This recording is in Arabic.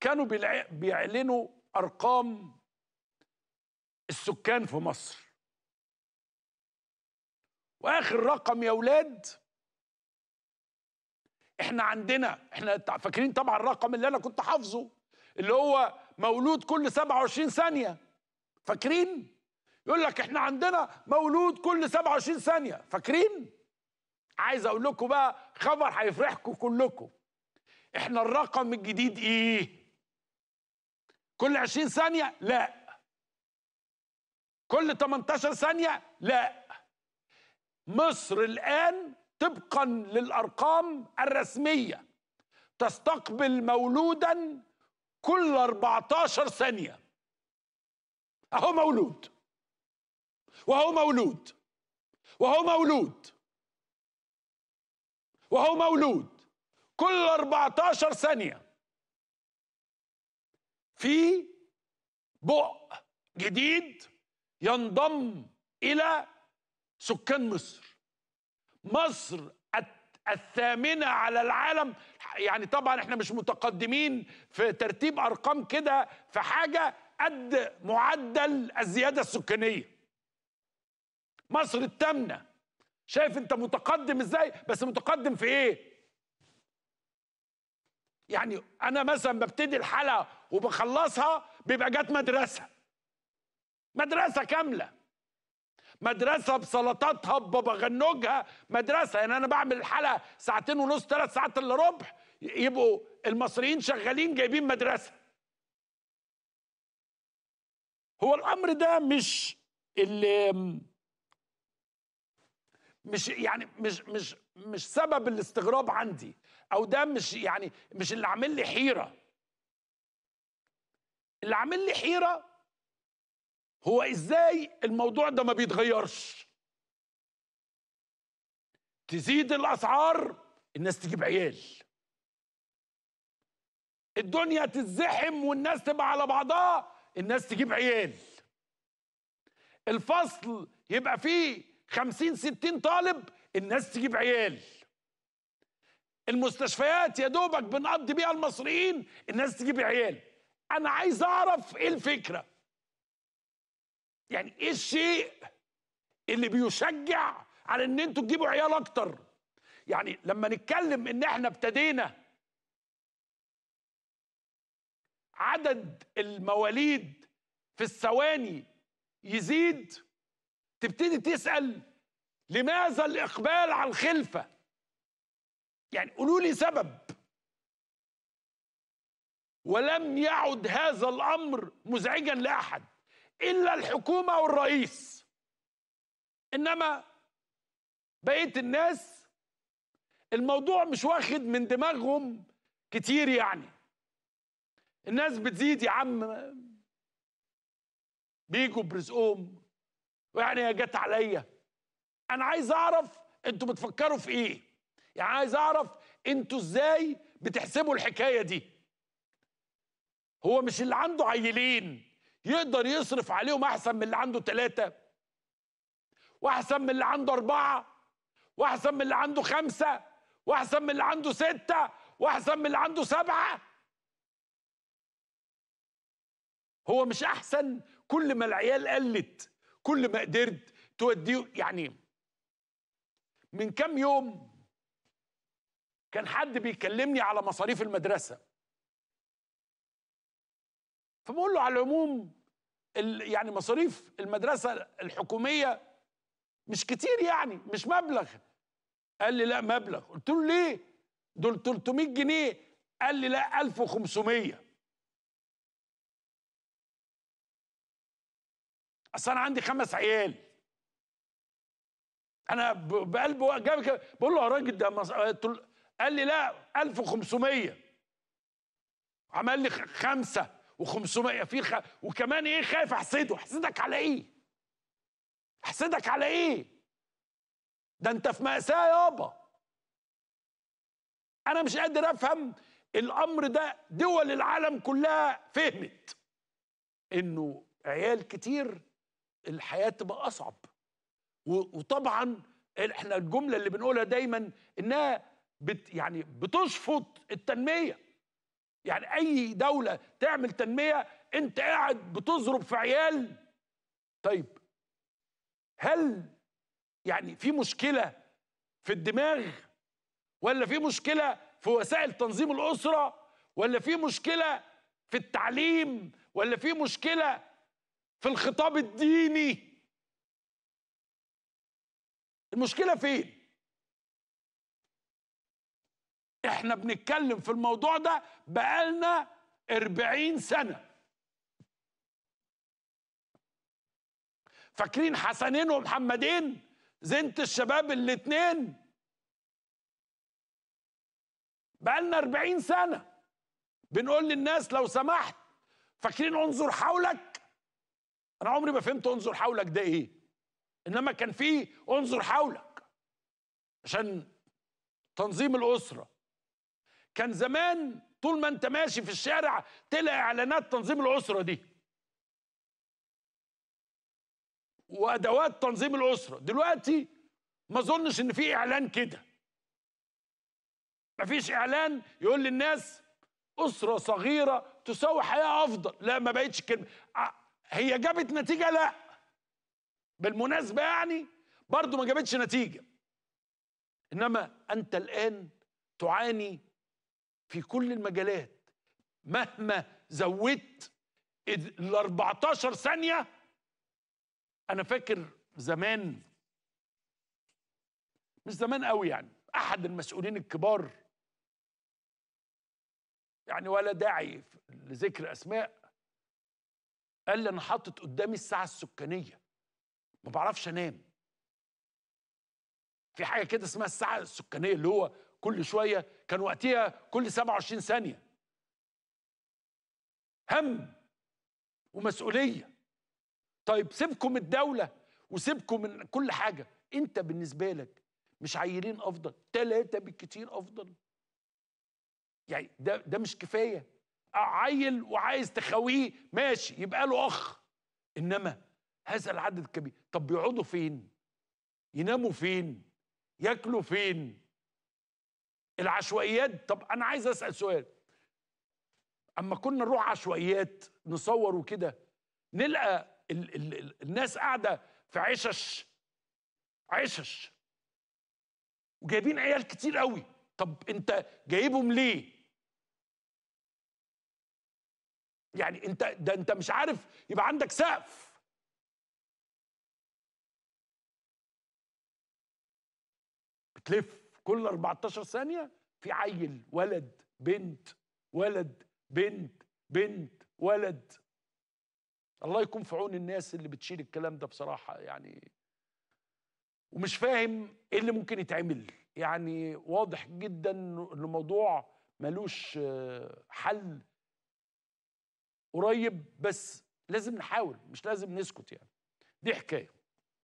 كانوا بيعلنوا ارقام السكان في مصر واخر رقم يا اولاد احنا عندنا احنا فاكرين طبعا الرقم اللي انا كنت حافظه اللي هو مولود كل 27 ثانيه فاكرين يقول لك احنا عندنا مولود كل 27 ثانيه فاكرين عايز اقول لكم بقى خبر هيفرحكم كلكم احنا الرقم الجديد ايه كل 20 ثانية لا كل 18 ثانية لا مصر الآن طبقا للأرقام الرسمية تستقبل مولودا كل 14 ثانية أهو مولود وهو مولود وهو مولود وهو مولود كل 14 ثانية في بؤ جديد ينضم الى سكان مصر مصر الثامنه على العالم يعني طبعا احنا مش متقدمين في ترتيب ارقام كده في حاجه قد معدل الزياده السكانيه مصر الثامنه شايف انت متقدم ازاي بس متقدم في ايه يعني انا مثلا ببتدي الحلقه وبخلصها بيبقى جت مدرسه مدرسه كامله مدرسه بسلطاتها ببغنوجها مدرسه يعني انا بعمل الحلقه ساعتين ونص ثلاث ساعات الا ربع يبقوا المصريين شغالين جايبين مدرسه هو الامر ده مش اللي مش يعني مش مش مش سبب الاستغراب عندي او ده مش يعني مش اللي عامل لي حيره اللي عامل لي حيره هو ازاي الموضوع ده ما بيتغيرش تزيد الاسعار الناس تجيب عيال الدنيا تتزحم والناس تبقى على بعضها الناس تجيب عيال الفصل يبقى فيه خمسين ستين طالب الناس تجيب عيال المستشفيات يا دوبك بنقضي بيها المصريين الناس تجيب عيال انا عايز اعرف ايه الفكره يعني ايه الشيء اللي بيشجع على ان انتوا تجيبوا عيال اكتر يعني لما نتكلم ان احنا ابتدينا عدد المواليد في الثواني يزيد تبتدي تسال لماذا الاقبال على الخلفه يعني قولوا لي سبب ولم يعد هذا الامر مزعجا لاحد الا الحكومه والرئيس انما بقيه الناس الموضوع مش واخد من دماغهم كتير يعني الناس بتزيد يا عم بيجوا برزقهم ويعني جت عليا انا عايز اعرف انتوا بتفكروا في ايه يعني عايز اعرف انتوا ازاي بتحسبوا الحكايه دي هو مش اللي عنده عيلين يقدر يصرف عليهم احسن من اللي عنده ثلاثه واحسن من اللي عنده اربعه واحسن من اللي عنده خمسه واحسن من اللي عنده سته واحسن من اللي عنده سبعه هو مش احسن كل ما العيال قلت كل ما قدرت توديه يعني من كام يوم كان حد بيكلمني على مصاريف المدرسه فبقول له على العموم يعني مصاريف المدرسه الحكوميه مش كتير يعني مش مبلغ قال لي لا مبلغ قلت له ليه دول 300 جنيه قال لي لا 1500 اصل انا عندي خمس عيال انا بقلب جاب بقول له يا راجل ده قال لي لا 1500 عمل لي خمسة و500 في خ... وكمان ايه خايف احسده احسدك على ايه احسدك على ايه ده انت في مأساة يابا انا مش قادر افهم الامر ده دول العالم كلها فهمت انه عيال كتير الحياة تبقى اصعب وطبعا احنا الجملة اللي بنقولها دايما انها بت يعني بتشفط التنميه يعني اي دوله تعمل تنميه انت قاعد بتضرب في عيال طيب هل يعني في مشكله في الدماغ ولا في مشكله في وسائل تنظيم الاسره ولا في مشكله في التعليم ولا في مشكله في الخطاب الديني المشكله فين احنا بنتكلم في الموضوع ده بقالنا 40 سنه فاكرين حسنين ومحمدين زنت الشباب الاتنين بقالنا 40 سنه بنقول للناس لو سمحت فاكرين انظر حولك انا عمري ما فهمت انظر حولك ده ايه انما كان في انظر حولك عشان تنظيم الاسره كان زمان طول ما انت ماشي في الشارع تلاقي اعلانات تنظيم الاسره دي وادوات تنظيم الاسره دلوقتي ما اظنش ان في اعلان كده ما فيش اعلان يقول للناس اسره صغيره تساوي حياه افضل لا ما بقتش كلمه هي جابت نتيجه لا بالمناسبه يعني برضو ما جابتش نتيجه انما انت الان تعاني في كل المجالات مهما زودت ال 14 ثانية أنا فاكر زمان مش زمان قوي يعني أحد المسؤولين الكبار يعني ولا داعي لذكر أسماء قال لي أنا حاطط قدامي الساعة السكانية ما بعرفش أنام في حاجة كده اسمها الساعة السكانية اللي هو كل شويه كان وقتها كل 27 ثانيه هم ومسؤوليه طيب سيبكم الدوله وسيبكم من كل حاجه انت بالنسبه لك مش عيلين افضل ثلاثه بالكتير افضل يعني ده ده مش كفايه عيل وعايز تخاويه ماشي يبقى له اخ انما هذا العدد الكبير طب بيقعدوا فين يناموا فين ياكلوا فين العشوائيات طب انا عايز اسال سؤال اما كنا نروح عشوائيات نصور وكده نلقى ال ال الناس قاعده في عشش عشش وجايبين عيال كتير قوي طب انت جايبهم ليه يعني انت ده انت مش عارف يبقى عندك سقف بتلف كل 14 ثانيه في عيل ولد بنت ولد بنت بنت ولد الله يكون في عون الناس اللي بتشيل الكلام ده بصراحه يعني ومش فاهم ايه اللي ممكن يتعمل يعني واضح جدا ان الموضوع ملوش آه، حل قريب بس لازم نحاول مش لازم نسكت يعني دي حكايه